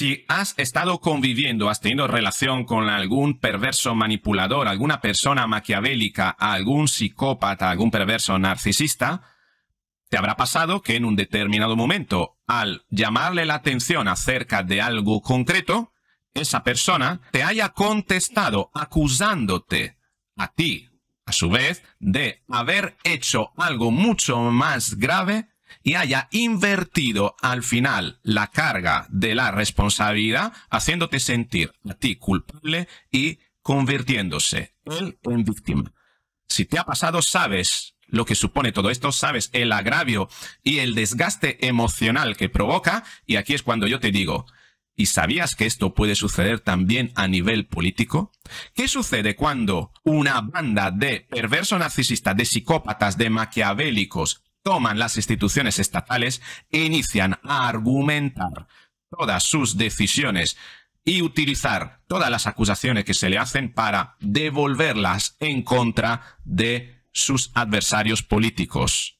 Si has estado conviviendo, has tenido relación con algún perverso manipulador, alguna persona maquiavélica, algún psicópata, algún perverso narcisista, te habrá pasado que en un determinado momento, al llamarle la atención acerca de algo concreto, esa persona te haya contestado acusándote a ti, a su vez, de haber hecho algo mucho más grave y haya invertido al final la carga de la responsabilidad, haciéndote sentir a ti culpable y convirtiéndose él en víctima. Si te ha pasado, sabes lo que supone todo esto, sabes el agravio y el desgaste emocional que provoca, y aquí es cuando yo te digo, ¿y sabías que esto puede suceder también a nivel político? ¿Qué sucede cuando una banda de perversos narcisistas, de psicópatas, de maquiavélicos, toman las instituciones estatales e inician a argumentar todas sus decisiones y utilizar todas las acusaciones que se le hacen para devolverlas en contra de sus adversarios políticos.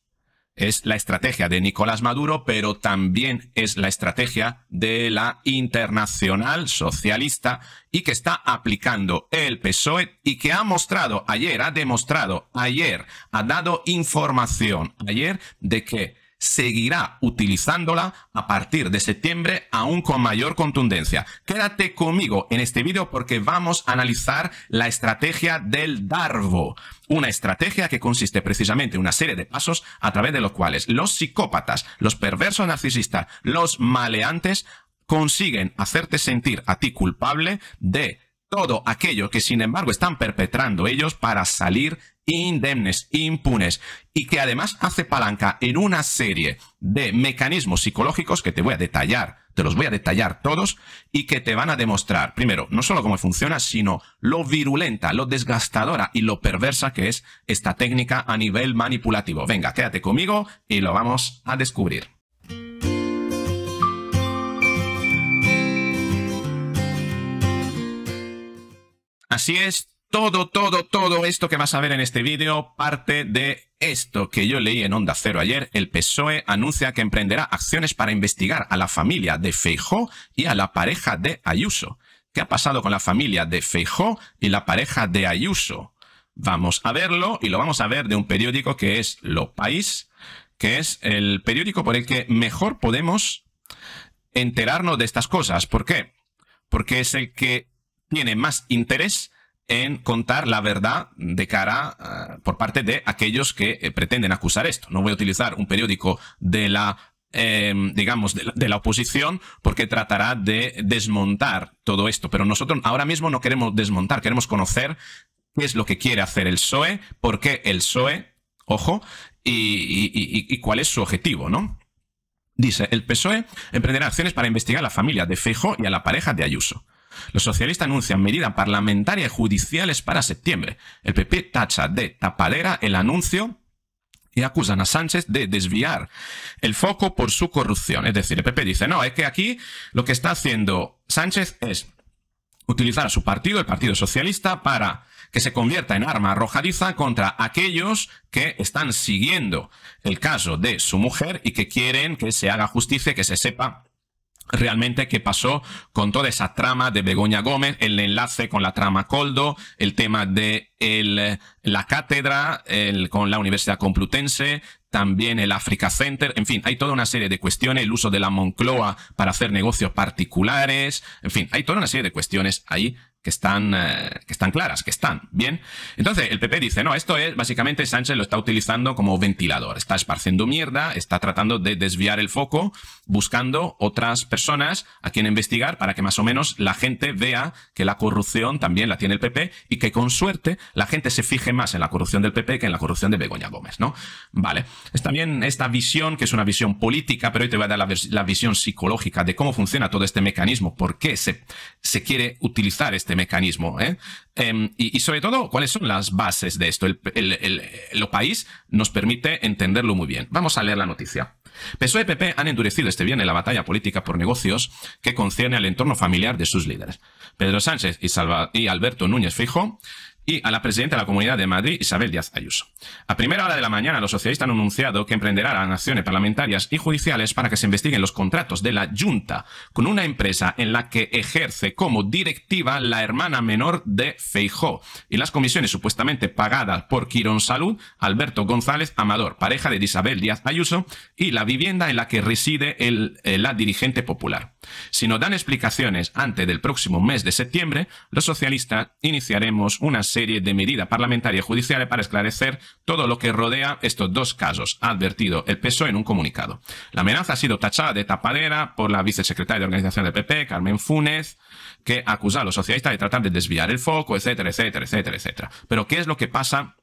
Es la estrategia de Nicolás Maduro, pero también es la estrategia de la internacional socialista y que está aplicando el PSOE y que ha mostrado ayer, ha demostrado ayer, ha dado información ayer de que seguirá utilizándola a partir de septiembre aún con mayor contundencia. Quédate conmigo en este vídeo porque vamos a analizar la estrategia del Darvo, una estrategia que consiste precisamente en una serie de pasos a través de los cuales los psicópatas, los perversos narcisistas, los maleantes consiguen hacerte sentir a ti culpable de todo aquello que sin embargo están perpetrando ellos para salir indemnes, impunes, y que además hace palanca en una serie de mecanismos psicológicos que te voy a detallar, te los voy a detallar todos, y que te van a demostrar, primero, no solo cómo funciona, sino lo virulenta, lo desgastadora y lo perversa que es esta técnica a nivel manipulativo. Venga, quédate conmigo y lo vamos a descubrir. Así es, todo, todo, todo esto que vas a ver en este vídeo parte de esto que yo leí en Onda Cero ayer. El PSOE anuncia que emprenderá acciones para investigar a la familia de Feijó y a la pareja de Ayuso. ¿Qué ha pasado con la familia de Feijó y la pareja de Ayuso? Vamos a verlo y lo vamos a ver de un periódico que es Lo País, que es el periódico por el que mejor podemos enterarnos de estas cosas. ¿Por qué? Porque es el que tiene más interés en contar la verdad de cara eh, por parte de aquellos que eh, pretenden acusar esto. No voy a utilizar un periódico de la em, digamos, de la, oposición, porque tratará de desmontar todo esto. Pero nosotros ahora mismo no queremos desmontar, queremos conocer qué es lo que quiere hacer el PSOE, por qué el PSOE, ojo, y, cuál es su objetivo, ¿no? Dice, el PSOE emprenderá acciones para investigar a la familia de Fejo y a la pareja de Ayuso. Los socialistas anuncian medidas parlamentarias y judiciales para septiembre. El PP tacha de tapadera el anuncio y acusan a Sánchez de desviar el foco por su corrupción. Es decir, el PP dice, no, es que aquí lo que está haciendo Sánchez es utilizar a su partido, el Partido Socialista, para que se convierta en arma arrojadiza contra aquellos que están siguiendo el caso de su mujer y que quieren que se haga justicia, que se sepa realmente qué pasó con toda esa trama de Begoña Gómez, el enlace con la trama Coldo, el tema de el, la cátedra con la Universidad Complutense, también el Africa Center, en fin, hay toda una serie de cuestiones, el uso de la Moncloa para hacer negocios particulares, en fin, hay toda una serie de cuestiones ahí que están, eh, que están claras, que están, ¿bien? Entonces, el PP dice, no, esto es, básicamente Sánchez lo está utilizando como ventilador, está esparciendo mierda, está tratando de desviar el foco, buscando otras personas a quien investigar para que más o menos la gente vea que la corrupción también la tiene el PP y que con suerte la gente se fije más en la corrupción del PP que en la corrupción de Begoña Gómez, ¿no? Vale. Es también esta visión, que es una visión política, pero hoy te voy a dar la, visión psicológica de cómo funciona todo este mecanismo, por qué se, se quiere utilizar este este mecanismo. ¿eh? Em, y, sobre todo, ¿cuáles son las bases de esto? El, país nos permite entenderlo muy bien. Vamos a leer la noticia. PSOE y PP han endurecido este bien en la batalla política por negocios que concierne al entorno familiar de sus líderes. Pedro Sánchez y, y Alberto Núñez Fijo y a la presidenta de la Comunidad de Madrid, Isabel Díaz Ayuso. A primera hora de la mañana, los socialistas han anunciado que emprenderán acciones parlamentarias y judiciales para que se investiguen los contratos de la Junta con una empresa en la que ejerce como directiva la hermana menor de Feijó y las comisiones supuestamente pagadas por Quirón Salud, Alberto González Amador, pareja de Isabel Díaz Ayuso, y la vivienda en la que reside el, eh, la dirigente popular. Si nos dan explicaciones antes del próximo mes de septiembre, los socialistas iniciaremos una serie de medidas parlamentarias y judiciales para esclarecer todo lo que rodea estos dos casos, ha advertido el PSOE en un comunicado. La amenaza ha sido tachada de tapadera por la vicesecretaria de organización del PP, Carmen Funes, que acusa a los socialistas de tratar de desviar el foco, etcétera, etcétera, etcétera, etcétera. Pero ¿qué es lo que pasa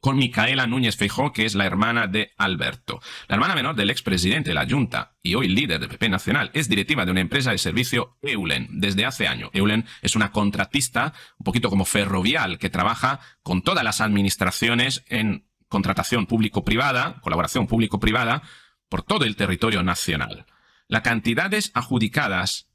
con Micaela Núñez Feijó, que es la hermana de Alberto. La hermana menor del expresidente de la Junta y hoy líder de PP Nacional es directiva de una empresa de servicio Eulen desde hace años. Eulen es una contratista, un poquito como ferrovial, que trabaja con todas las administraciones en contratación público-privada, colaboración público-privada, por todo el territorio nacional. Las cantidades adjudicadas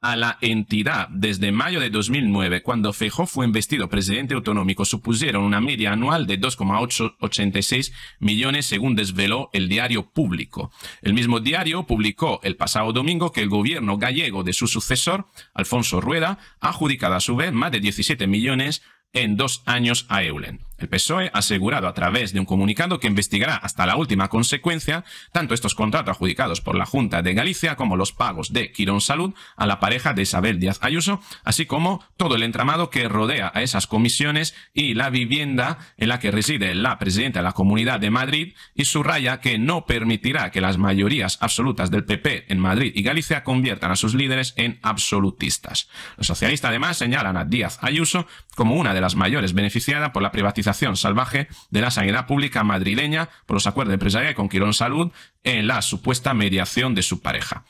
a la entidad desde mayo de 2009, cuando Feijó fue investido presidente autonómico, supusieron una media anual de 2,886 millones, según desveló el diario Público. El mismo diario publicó el pasado domingo que el gobierno gallego de su sucesor, Alfonso Rueda, ha adjudicado a su vez más de 17 millones en dos años a Eulen. El PSOE ha asegurado a través de un comunicado que investigará hasta la última consecuencia tanto estos contratos adjudicados por la Junta de Galicia como los pagos de Quirón Salud a la pareja de Isabel Díaz Ayuso, así como todo el entramado que rodea a esas comisiones y la vivienda en la que reside la presidenta de la Comunidad de Madrid y subraya que no permitirá que las mayorías absolutas del PP en Madrid y Galicia conviertan a sus líderes en absolutistas. Los socialistas además señalan a Díaz Ayuso como una de las mayores beneficiadas por la privatización salvaje de la sanidad pública madrileña por los acuerdos empresariales con Quirón Salud en la supuesta mediación de su pareja.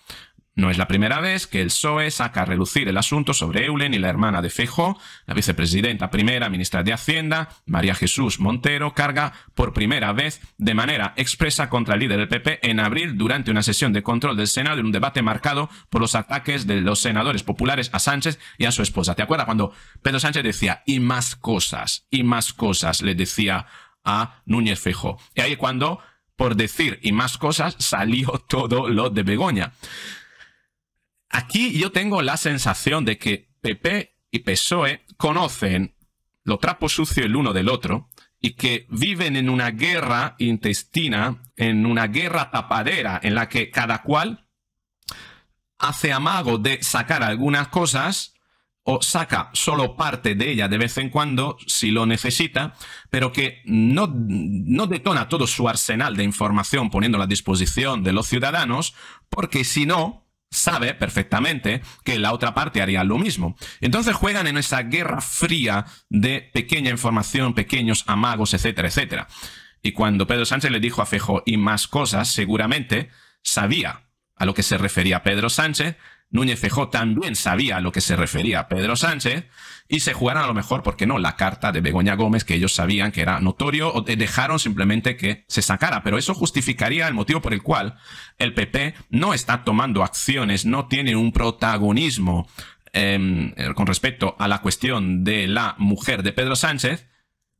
No es la primera vez que el PSOE saca a relucir el asunto sobre Eulen y la hermana de Fejo. La vicepresidenta primera, ministra de Hacienda, María Jesús Montero, carga por primera vez de manera expresa contra el líder del PP en abril durante una sesión de control del Senado en un debate marcado por los ataques de los senadores populares a Sánchez y a su esposa. ¿Te acuerdas cuando Pedro Sánchez decía y más cosas, y más cosas, le decía a Núñez Fejo? Y ahí cuando, por decir y más cosas, salió todo lo de Begoña. Aquí yo tengo la sensación de que PP y PSOE conocen lo trapo sucio el uno del otro y que viven en una guerra intestina, en una guerra tapadera en la que cada cual hace amago de sacar algunas cosas o saca solo parte de ella de vez en cuando si lo necesita, pero que no, no detona todo su arsenal de información poniendo a disposición de los ciudadanos, porque si no, sabe perfectamente que la otra parte haría lo mismo. Entonces juegan en esa guerra fría de pequeña información, pequeños amagos, etcétera, etcétera. Y cuando Pedro Sánchez le dijo a Fejo y más cosas, seguramente sabía a lo que se refería Pedro Sánchez, Núñez Fejó también sabía a lo que se refería Pedro Sánchez y se jugaran a lo mejor, porque no?, la carta de Begoña Gómez que ellos sabían que era notorio o dejaron simplemente que se sacara. Pero eso justificaría el motivo por el cual el PP no está tomando acciones, no tiene un protagonismo em, eh, con respecto a la cuestión de la mujer de Pedro Sánchez.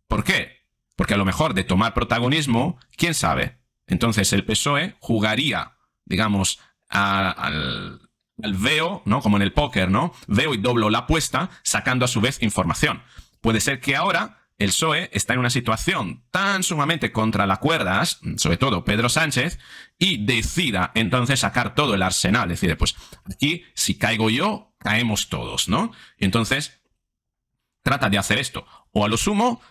¿Por qué? Porque a lo mejor de tomar protagonismo, quién sabe. Entonces el PSOE jugaría, digamos, al veo, ¿no? Como en el póker, ¿no? Veo y doblo la apuesta, sacando a su vez información. Puede ser que ahora el PSOE está en una situación tan sumamente contra la cuerdas, sobre todo Pedro Sánchez, y decida entonces sacar todo el arsenal. decir, pues aquí si caigo yo, caemos todos, ¿no? Entonces, trata de hacer esto. O a lo sumo,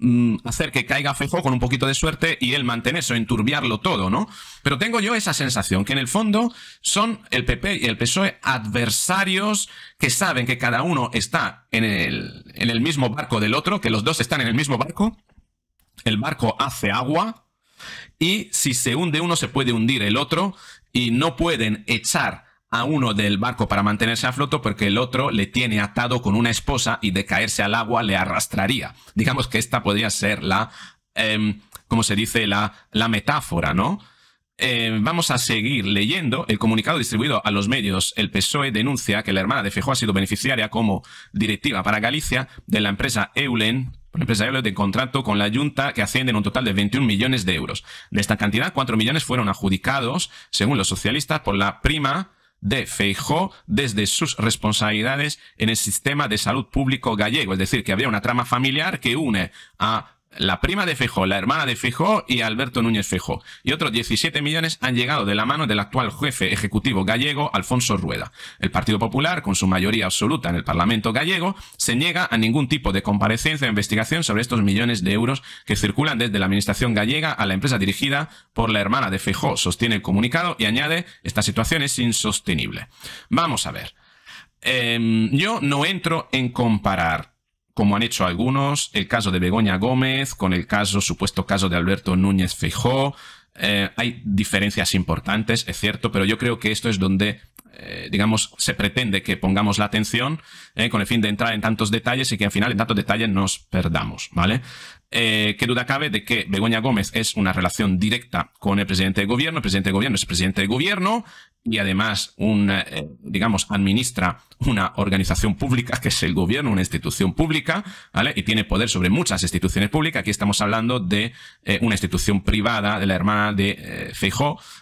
Mm, hacer que caiga Fejo con un poquito de suerte y él mantener eso enturbiarlo todo, ¿no? Pero tengo yo esa sensación, que en el fondo son el PP y el PSOE adversarios que saben que cada uno está en el, en el mismo barco del otro, que los dos están en el mismo barco, el barco hace agua y si se hunde uno se puede hundir el otro y no pueden echar a uno del barco para mantenerse a floto porque el otro le tiene atado con una esposa y de caerse al agua le arrastraría. Digamos que esta podría ser la, eh, em, como se dice, la, la metáfora, ¿no? Em, vamos a seguir leyendo el comunicado distribuido a los medios. El PSOE denuncia que la hermana de Fejó ha sido beneficiaria como directiva para Galicia de la empresa Eulen, una empresa Eulen de contrato con la Junta que asciende en un total de 21 millones de euros. De esta cantidad, 4 millones fueron adjudicados, según los socialistas, por la prima de Feijó desde sus responsabilidades en el sistema de salud público gallego. Es decir, que había una trama familiar que une a la prima de Fejó, la hermana de Fejó y Alberto Núñez Fejó. Y otros 17 millones han llegado de la mano del actual jefe ejecutivo gallego, Alfonso Rueda. El Partido Popular, con su mayoría absoluta en el Parlamento gallego, se niega a ningún tipo de comparecencia o investigación sobre estos millones de euros que circulan desde la administración gallega a la empresa dirigida por la hermana de Fejó. sostiene el comunicado y añade, esta situación es insostenible. Vamos a ver. Em, yo no entro en comparar como han hecho algunos, el caso de Begoña Gómez, con el caso, supuesto caso de Alberto Núñez Feijó. Eh, hay diferencias importantes, es cierto, pero yo creo que esto es donde, eh, digamos, se pretende que pongamos la atención eh, con el fin de entrar en tantos detalles y que al final en tantos detalles nos perdamos, ¿vale? ¿Qué duda cabe de que Begoña Gómez es una relación directa con el presidente de gobierno? El presidente de gobierno es presidente de gobierno y además un, eh, digamos, administra una organización pública que es el gobierno, una institución pública, ¿vale? Y tiene poder sobre muchas instituciones públicas. Aquí estamos hablando de eh, una institución privada, de la hermana de eh,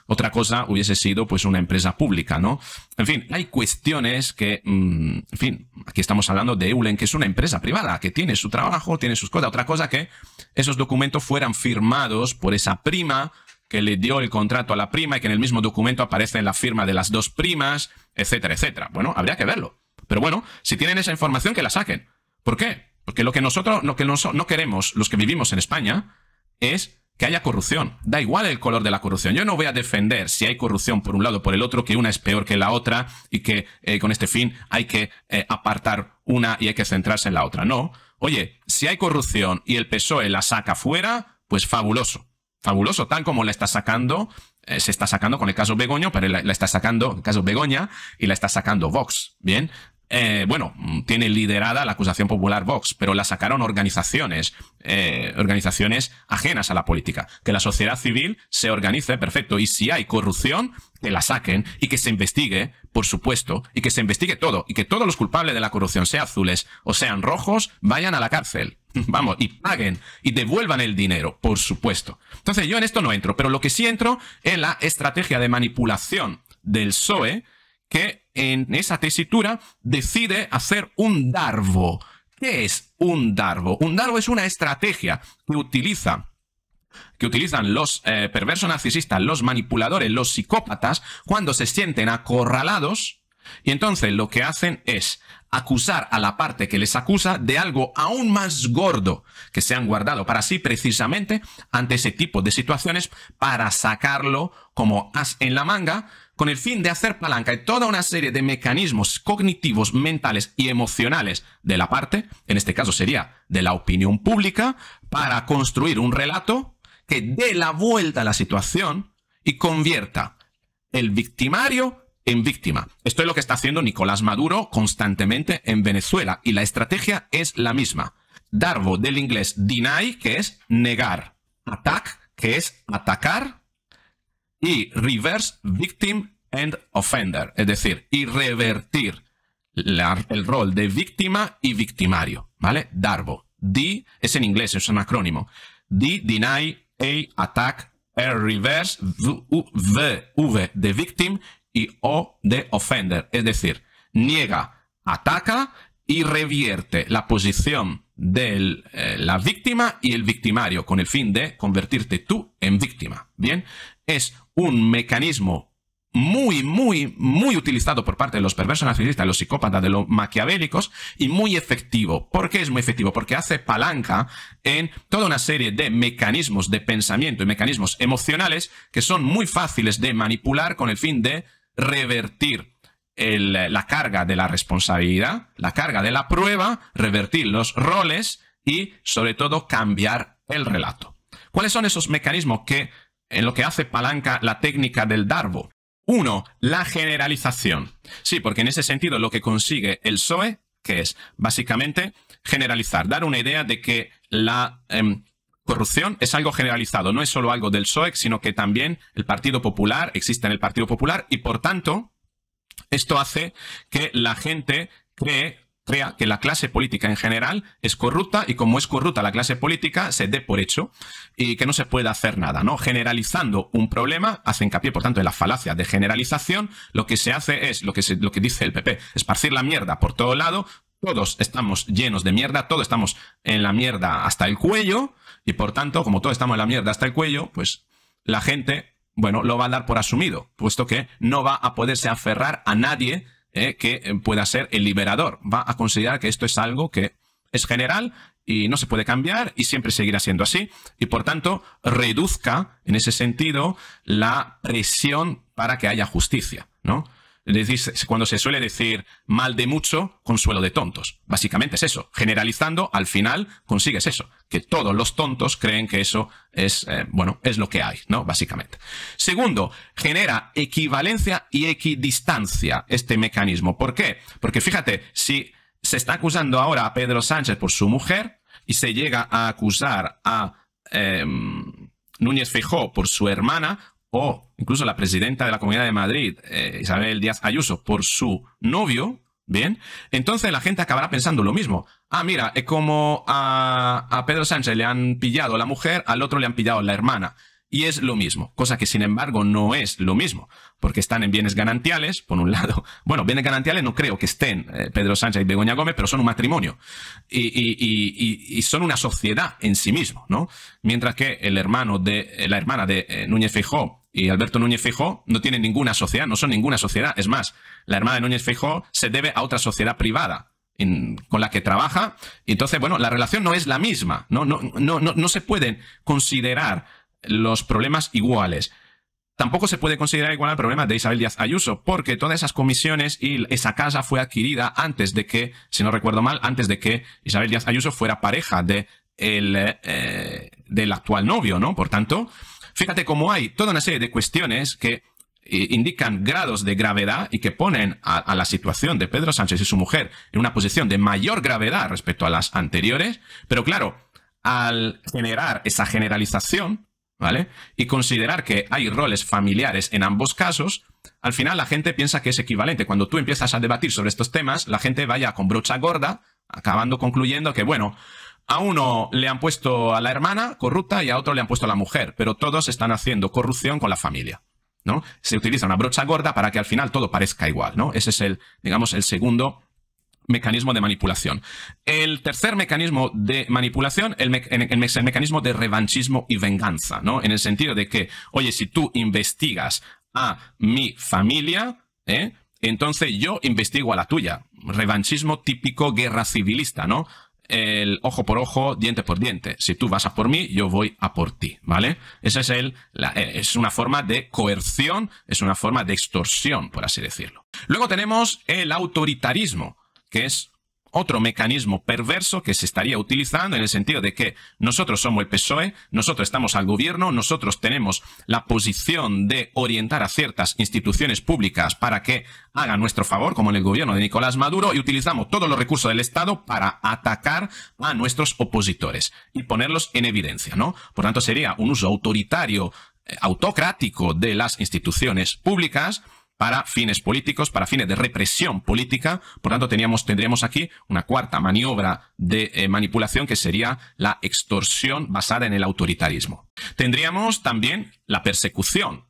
Otra cosa hubiese sido pues una empresa pública, ¿no? En fin, hay cuestiones que, mm, en fin, aquí estamos hablando de Eulen, que es una empresa privada, que tiene su trabajo, tiene sus cosas. Otra cosa que esos documentos fueran firmados por esa prima, que le dio el contrato a la prima y que en el mismo documento aparece en la firma de las dos primas, etcétera, etcétera. Bueno, habría que verlo. Pero bueno, si tienen esa información, que la saquen. ¿Por qué? Porque lo que nosotros lo que no queremos, los que vivimos en España, es que haya corrupción. Da igual el color de la corrupción. Yo no voy a defender si hay corrupción por un lado o por el otro, que una es peor que la otra y que eh, con este fin hay que eh, apartar una y hay que centrarse en la otra. No. Oye, si hay corrupción y el PSOE la saca fuera, pues fabuloso fabuloso, tan como la está sacando, eh, se está sacando con el caso Begoño, pero la, la, está sacando, el caso Begoña, y la está sacando Vox, ¿bien? eh, bueno, tiene liderada la acusación popular Vox, pero la sacaron organizaciones, eh, organizaciones ajenas a la política. Que la sociedad civil se organice, perfecto. Y si hay corrupción, que la saquen y que se investigue, por supuesto, y que se investigue todo. Y que todos los culpables de la corrupción, sean azules o sean rojos, vayan a la cárcel. Vamos, y paguen y devuelvan el dinero, por supuesto. Entonces yo en esto no entro, pero lo que sí entro es la estrategia de manipulación del PSOE que en esa tesitura decide hacer un darbo. ¿Qué es un darbo? Un darbo es una estrategia que utiliza que utilizan los eh, perversos narcisistas, los manipuladores, los psicópatas, cuando se sienten acorralados, y entonces lo que hacen es acusar a la parte que les acusa de algo aún más gordo que se han guardado para sí precisamente ante ese tipo de situaciones para sacarlo como as en la manga con el fin de hacer palanca de toda una serie de mecanismos cognitivos, mentales y emocionales de la parte, en este caso sería de la opinión pública, para construir un relato que dé la vuelta a la situación y convierta el victimario en víctima. Esto es lo que está haciendo Nicolás Maduro constantemente en Venezuela y la estrategia es la misma. Darbo del inglés deny, que es negar. Attack, que es atacar y reverse victim and offender, es decir, y revertir el rol de víctima y victimario, ¿vale? Darbo. D es en inglés, es un acrónimo. D, deny, A, attack, R, reverse, v, v, de victim y O de offender, es decir, niega, ataca y revierte la posición de eh, la víctima y el victimario con el fin de convertirte tú en víctima. Bien, es un mecanismo muy, muy, muy utilizado por parte de los perversos narcisistas, los psicópatas, de los maquiavélicos y muy efectivo. ¿Por qué es muy efectivo? Porque hace palanca en toda una serie de mecanismos de pensamiento y mecanismos emocionales que son muy fáciles de manipular con el fin de revertir la carga de la responsabilidad, la carga de la prueba, revertir los roles y sobre todo cambiar el relato. ¿Cuáles son esos mecanismos que en lo que hace palanca la técnica del Darbo. Uno, la generalización. Sí, porque en ese sentido lo que consigue el PSOE, que es básicamente generalizar, dar una idea de que la em, corrupción es algo generalizado, no es solo algo del SOE, sino que también el Partido Popular existe en el Partido Popular y por tanto esto hace que la gente cree crea que la clase política en general es corrupta y como es corrupta la clase política se dé por hecho y que no se puede hacer nada, ¿no? Generalizando un problema, hace hincapié, por tanto, en la falacia de generalización, lo que se hace es lo que, lo que dice el PP, esparcir la mierda por todo lado, todos estamos llenos de mierda, todos estamos en la mierda hasta el cuello y por tanto, como todos estamos en la mierda hasta el cuello, pues la gente, bueno, lo va a dar por asumido, puesto que no va a poderse aferrar a nadie ¿eh? que eh, pueda ser el liberador. Va a considerar que esto es algo que es general y no se puede cambiar y siempre seguirá siendo así. Y por tanto, reduzca en ese sentido la presión para que haya justicia, ¿no? cuando se suele decir mal de mucho, consuelo de tontos. Básicamente es eso. Generalizando, al final consigues eso. Que todos los tontos creen que eso es, eh, bueno, es lo que hay, ¿no? Básicamente. Segundo, genera equivalencia y equidistancia este mecanismo. ¿Por qué? Porque fíjate, si se está acusando ahora a Pedro Sánchez por su mujer y se llega a acusar a... Em, Núñez fijó por su hermana, o incluso la presidenta de la Comunidad de Madrid, eh, Isabel Díaz Ayuso, por su novio, bien, entonces la gente acabará pensando lo mismo. Ah, mira, es como a, a Pedro Sánchez le han pillado la mujer, al otro le han pillado la hermana. Y es lo mismo, cosa que sin embargo no es lo mismo porque están en bienes ganantiales, por un lado. Bueno, bienes ganantiales no creo que estén eh, Pedro Sánchez y Begoña Gómez, pero son un matrimonio y, son una sociedad en sí mismo, ¿no? Mientras que el hermano de, eh, la hermana de eh, Núñez Feijó y Alberto Núñez Feijó no tienen ninguna sociedad, no son ninguna sociedad. Es más, la hermana de Núñez Feijó se debe a otra sociedad privada, con la que trabaja. Entonces, bueno, la relación no es la misma, No, no, no, no se pueden considerar los problemas iguales. Tampoco se puede considerar igual al problema de Isabel Díaz Ayuso, porque todas esas comisiones y esa casa fue adquirida antes de que, si no recuerdo mal, antes de que Isabel Díaz Ayuso fuera pareja de el, eh, del actual novio, ¿no? Por tanto, fíjate cómo hay toda una serie de cuestiones que eh, indican grados de gravedad y que ponen a, la situación de Pedro Sánchez y su mujer en una posición de mayor gravedad respecto a las anteriores, pero claro, al generar esa generalización, ¿vale? Y considerar que hay roles familiares en ambos casos, al final la gente piensa que es equivalente. Cuando tú empiezas a debatir sobre estos temas, la gente vaya con brocha gorda, acabando concluyendo que, bueno, a uno le han puesto a la hermana corrupta y a otro le han puesto a la mujer, pero todos están haciendo corrupción con la familia. ¿no? Se utiliza una brocha gorda para que al final todo parezca igual, ¿no? Ese es el, digamos, el segundo mecanismo de manipulación. El tercer mecanismo de manipulación, el, el, mecanismo de revanchismo y venganza, ¿no? En el sentido de que, oye, si tú investigas a mi familia, ¿eh? entonces yo investigo a la tuya. Revanchismo típico guerra civilista, ¿no? El ojo por ojo, diente por diente. Si tú vas a por mí, yo voy a por ti, ¿vale? Esa es, el, eh, es una forma de coerción, es una forma de extorsión, por así decirlo. Luego tenemos el autoritarismo que es otro mecanismo perverso que se estaría utilizando en el sentido de que nosotros somos el PSOE, nosotros estamos al gobierno, nosotros tenemos la posición de orientar a ciertas instituciones públicas para que hagan nuestro favor, como en el gobierno de Nicolás Maduro, y utilizamos todos los recursos del Estado para atacar a nuestros opositores y ponerlos en evidencia, ¿no? Por tanto, sería un uso autoritario, eh, autocrático de las instituciones públicas para fines políticos, para fines de represión política. Por tanto, teníamos, tendríamos aquí una cuarta maniobra de eh, manipulación que sería la extorsión basada en el autoritarismo. Tendríamos también la persecución,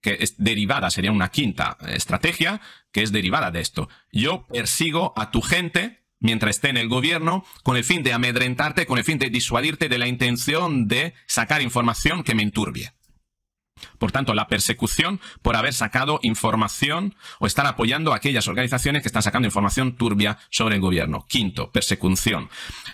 que es derivada, sería una quinta eh, estrategia, que es derivada de esto. Yo persigo a tu gente mientras esté en el gobierno, con el fin de amedrentarte, con el fin de disuadirte de la intención de sacar información que me enturbie. Por tanto, la persecución por haber sacado información o estar apoyando a aquellas organizaciones que están sacando información turbia sobre el gobierno. Quinto, persecución.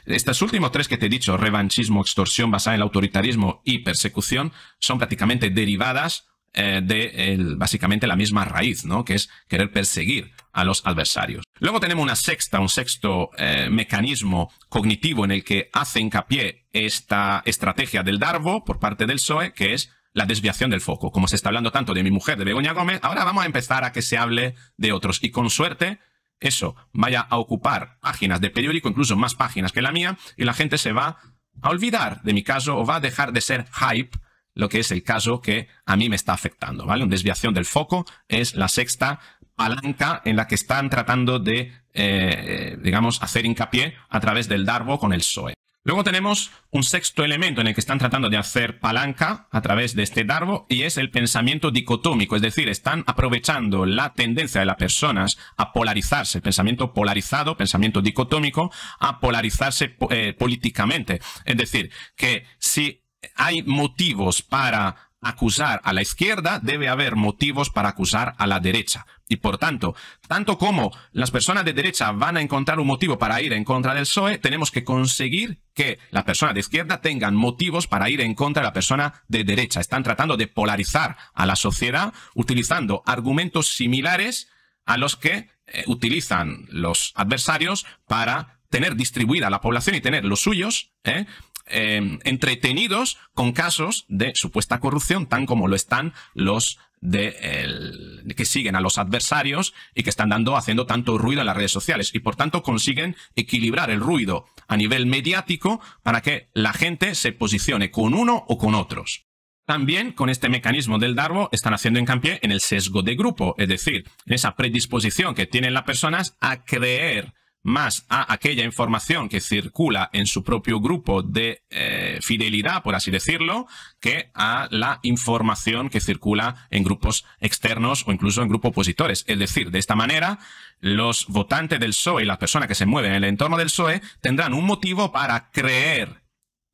Estos últimos tres que te he dicho, revanchismo, extorsión basada en el autoritarismo y persecución, son prácticamente derivadas eh, de básicamente la misma raíz, ¿no? Que es querer perseguir a los adversarios. Luego tenemos una sexta, un sexto eh, mecanismo cognitivo en el que hace hincapié esta estrategia del Darbo por parte del PSOE, que es la desviación del foco. Como se está hablando tanto de mi mujer, de Begoña Gómez, ahora vamos a empezar a que se hable de otros. Y con suerte, eso vaya a ocupar páginas de periódico, incluso más páginas que la mía, y la gente se va a olvidar de mi caso o va a dejar de ser hype lo que es el caso que a mí me está afectando, ¿vale? desviación del foco es la sexta palanca en la que están tratando de, eh, digamos, hacer hincapié a través del Darbo con el SOE Luego tenemos un sexto elemento en el que están tratando de hacer palanca a través de este darbo y es el pensamiento dicotómico, es decir, están aprovechando la tendencia de las personas a polarizarse, el pensamiento polarizado, pensamiento dicotómico, a polarizarse eh, políticamente. Es decir, que si hay motivos para acusar a la izquierda, debe haber motivos para acusar a la derecha. Y por tanto, tanto como las personas de derecha van a encontrar un motivo para ir en contra del PSOE, tenemos que conseguir que las personas de izquierda tengan motivos para ir en contra de la persona de derecha. Están tratando de polarizar a la sociedad utilizando argumentos similares a los que eh, utilizan los adversarios para tener distribuida la población y tener los suyos, ¿eh? Em, entretenidos con casos de supuesta corrupción, tan como lo están los de que siguen a los adversarios y que están dando, haciendo tanto ruido en las redes sociales. Y por tanto consiguen equilibrar el ruido a nivel mediático para que la gente se posicione con uno o con otros. También con este mecanismo del Darbo están haciendo hincapié en el sesgo de grupo, es decir, en esa predisposición que tienen las personas a creer más a aquella información que circula en su propio grupo de eh, fidelidad, por así decirlo, que a la información que circula en grupos externos o incluso en grupos opositores. Es decir, de esta manera, los votantes del PSOE y las personas que se mueven en el entorno del PSOE tendrán un motivo para creer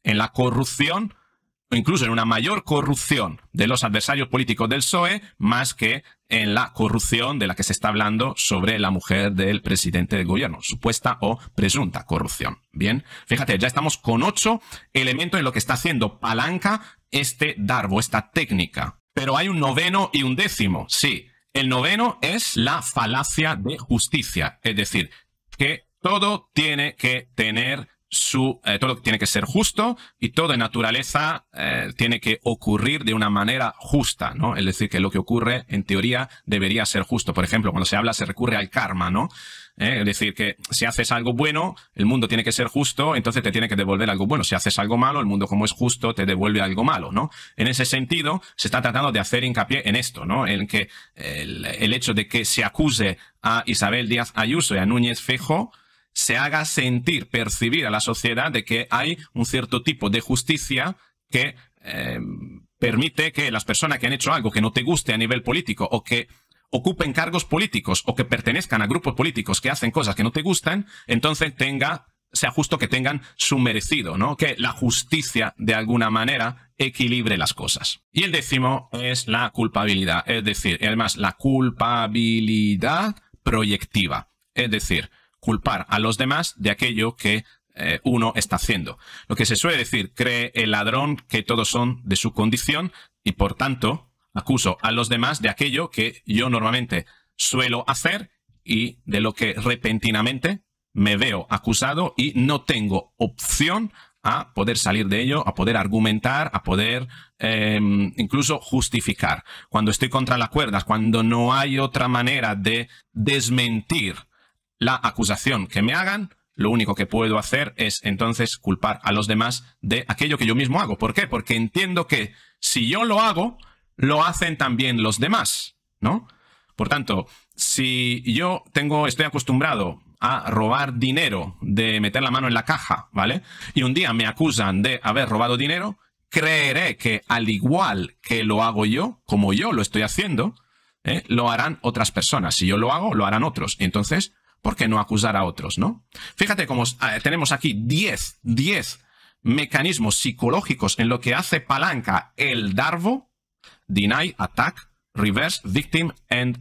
en la corrupción incluso en una mayor corrupción de los adversarios políticos del PSOE, más que en la corrupción de la que se está hablando sobre la mujer del presidente del gobierno, supuesta o presunta corrupción. Bien, fíjate, ya estamos con ocho elementos en lo que está haciendo palanca este darbo, esta técnica. Pero hay un noveno y un décimo, sí. El noveno es la falacia de justicia, es decir, que todo tiene que tener su, eh, todo tiene que ser justo y todo en naturaleza eh, tiene que ocurrir de una manera justa, ¿no? Es decir, que lo que ocurre en teoría debería ser justo. Por ejemplo, cuando se habla se recurre al karma, ¿no? Eh, es decir, que si haces algo bueno, el mundo tiene que ser justo, entonces te tiene que devolver algo bueno. Si haces algo malo, el mundo como es justo, te devuelve algo malo, ¿no? En ese sentido, se está tratando de hacer hincapié en esto, ¿no? En que el, el hecho de que se acuse a Isabel Díaz Ayuso y a Núñez Fejo se haga sentir, percibir a la sociedad de que hay un cierto tipo de justicia que eh, permite que las personas que han hecho algo que no te guste a nivel político o que ocupen cargos políticos o que pertenezcan a grupos políticos que hacen cosas que no te gustan, entonces tenga sea justo que tengan su merecido, ¿no? Que la justicia de alguna manera equilibre las cosas. Y el décimo es la culpabilidad, es decir, además la culpabilidad proyectiva, es decir, culpar a los demás de aquello que eh, uno está haciendo. Lo que se suele decir, cree el ladrón que todos son de su condición y por tanto acuso a los demás de aquello que yo normalmente suelo hacer y de lo que repentinamente me veo acusado y no tengo opción a poder salir de ello, a poder argumentar, a poder em, incluso justificar. Cuando estoy contra la cuerda, cuando no hay otra manera de desmentir la acusación que me hagan, lo único que puedo hacer es entonces culpar a los demás de aquello que yo mismo hago. ¿Por qué? Porque entiendo que si yo lo hago, lo hacen también los demás, ¿no? Por tanto, si yo tengo, estoy acostumbrado a robar dinero, de meter la mano en la caja, ¿vale? Y un día me acusan de haber robado dinero, creeré que al igual que lo hago yo, como yo lo estoy haciendo, ¿eh? lo harán otras personas. Si yo lo hago, lo harán otros. Entonces, ¿por qué no acusar a otros, no? Fíjate cómo tenemos aquí 10, 10 mecanismos psicológicos en lo que hace palanca el Darvo, Deny, Attack, Reverse, Victim and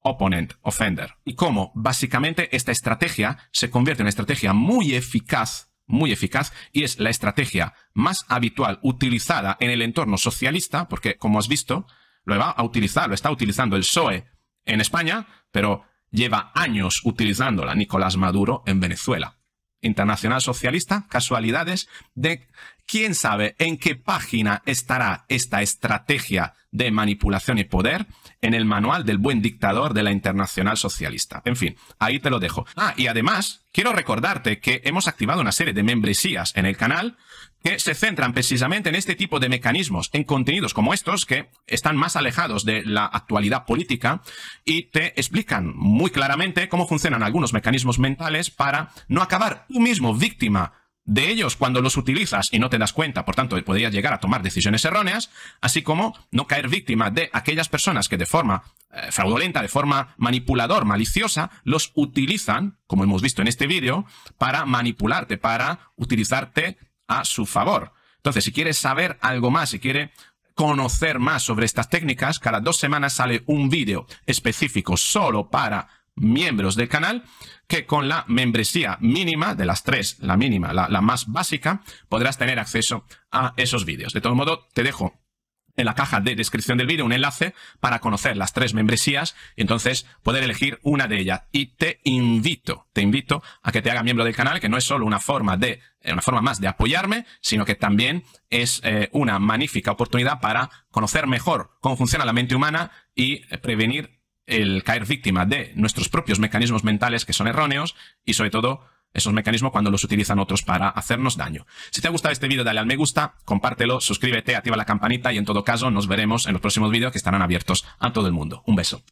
Opponent, Offender. Y cómo básicamente esta estrategia se convierte en una estrategia muy eficaz, muy eficaz, y es la estrategia más habitual utilizada en el entorno socialista, porque como has visto, lo va a utilizar, lo está utilizando el PSOE en España, pero Lleva años utilizándola Nicolás Maduro en Venezuela. Internacional Socialista, casualidades de quién sabe en qué página estará esta estrategia de manipulación y poder en el manual del buen dictador de la Internacional Socialista. En fin, ahí te lo dejo. Ah, y además, quiero recordarte que hemos activado una serie de membresías en el canal que se centran precisamente en este tipo de mecanismos, en contenidos como estos que están más alejados de la actualidad política y te explican muy claramente cómo funcionan algunos mecanismos mentales para no acabar tú mismo víctima de ellos cuando los utilizas y no te das cuenta, por tanto, podrías llegar a tomar decisiones erróneas, así como no caer víctima de aquellas personas que de forma eh, fraudulenta, de forma manipulador, maliciosa, los utilizan, como hemos visto en este vídeo, para manipularte, para utilizarte a su favor. Entonces, si quieres saber algo más, si quieres conocer más sobre estas técnicas, cada dos semanas sale un vídeo específico solo para miembros del canal que con la membresía mínima de las tres, la mínima, la, más básica, podrás tener acceso a esos vídeos. De todo modo, te dejo en la caja de descripción del vídeo un enlace para conocer las tres membresías y entonces poder elegir una de ellas. Y te invito, te invito a que te haga miembro del canal, que no es solo una forma de, eh, una forma más de apoyarme, sino que también es eh, una magnífica oportunidad para conocer mejor cómo funciona la mente humana y eh, prevenir el caer víctima de nuestros propios mecanismos mentales que son erróneos y sobre todo esos mecanismos cuando los utilizan otros para hacernos daño. Si te ha gustado este vídeo dale al me gusta, compártelo, suscríbete, activa la campanita y en todo caso nos veremos en los próximos vídeos que estarán abiertos a todo el mundo. Un beso.